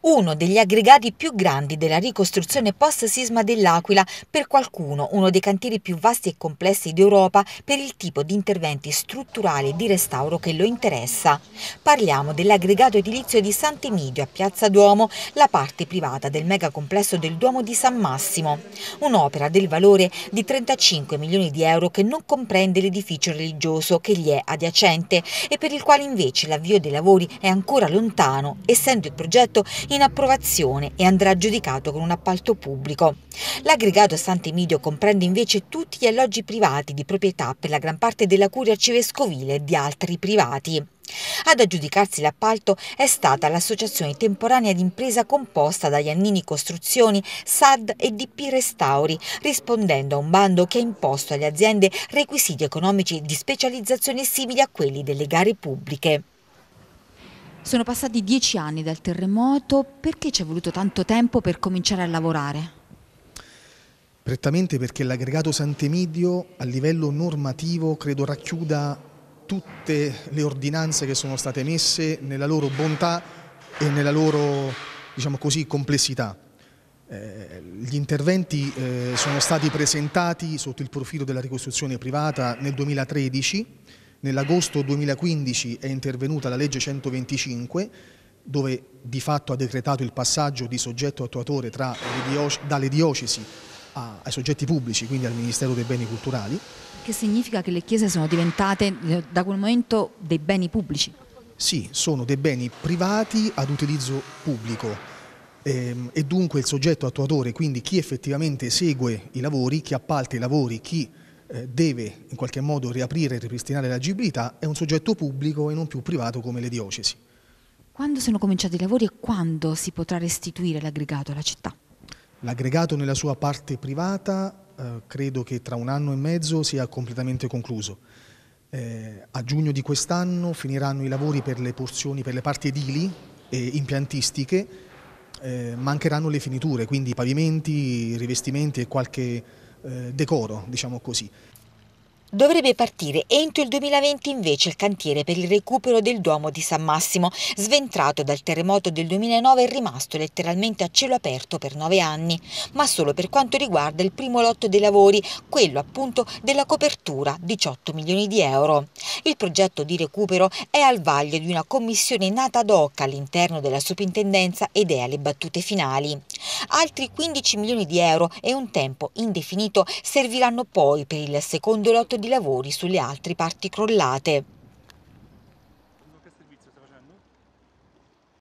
uno degli aggregati più grandi della ricostruzione post-sisma dell'Aquila, per qualcuno uno dei cantieri più vasti e complessi d'Europa per il tipo di interventi strutturali di restauro che lo interessa. Parliamo dell'aggregato edilizio di Sant'Emidio a Piazza Duomo, la parte privata del megacomplesso del Duomo di San Massimo. Un'opera del valore di 35 milioni di euro che non comprende l'edificio religioso che gli è adiacente e per il quale invece l'avvio dei lavori è ancora lontano, essendo il progetto in approvazione e andrà giudicato con un appalto pubblico. L'aggregato Sant'Emidio comprende invece tutti gli alloggi privati di proprietà per la gran parte della curia arcivescovile e di altri privati. Ad aggiudicarsi l'appalto è stata l'associazione temporanea d'impresa composta da Iannini Costruzioni, SAD e DP Restauri, rispondendo a un bando che ha imposto alle aziende requisiti economici di specializzazione simili a quelli delle gare pubbliche. Sono passati dieci anni dal terremoto, perché ci è voluto tanto tempo per cominciare a lavorare? Prettamente perché l'aggregato Sant'Emidio a livello normativo credo racchiuda tutte le ordinanze che sono state emesse nella loro bontà e nella loro diciamo così, complessità. Eh, gli interventi eh, sono stati presentati sotto il profilo della ricostruzione privata nel 2013 Nell'agosto 2015 è intervenuta la legge 125 dove di fatto ha decretato il passaggio di soggetto attuatore dioc dalle diocesi a, ai soggetti pubblici, quindi al Ministero dei Beni Culturali. Che significa che le chiese sono diventate eh, da quel momento dei beni pubblici? Sì, sono dei beni privati ad utilizzo pubblico ehm, e dunque il soggetto attuatore, quindi chi effettivamente segue i lavori, chi appalta i lavori, chi eh, deve in qualche modo riaprire e ripristinare l'agibilità è un soggetto pubblico e non più privato come le diocesi. Quando sono cominciati i lavori e quando si potrà restituire l'aggregato alla città? L'aggregato nella sua parte privata eh, credo che tra un anno e mezzo sia completamente concluso. Eh, a giugno di quest'anno finiranno i lavori per le porzioni, per le parti edili e impiantistiche, eh, mancheranno le finiture, quindi pavimenti, rivestimenti e qualche eh, decoro, diciamo così. Dovrebbe partire entro il 2020 invece il cantiere per il recupero del Duomo di San Massimo, sventrato dal terremoto del 2009 e rimasto letteralmente a cielo aperto per nove anni, ma solo per quanto riguarda il primo lotto dei lavori, quello appunto della copertura, 18 milioni di euro. Il progetto di recupero è al vaglio di una commissione nata ad hoc all'interno della Superintendenza ed è alle battute finali. Altri 15 milioni di euro e un tempo indefinito serviranno poi per il secondo lotto di lavori sulle altre parti crollate.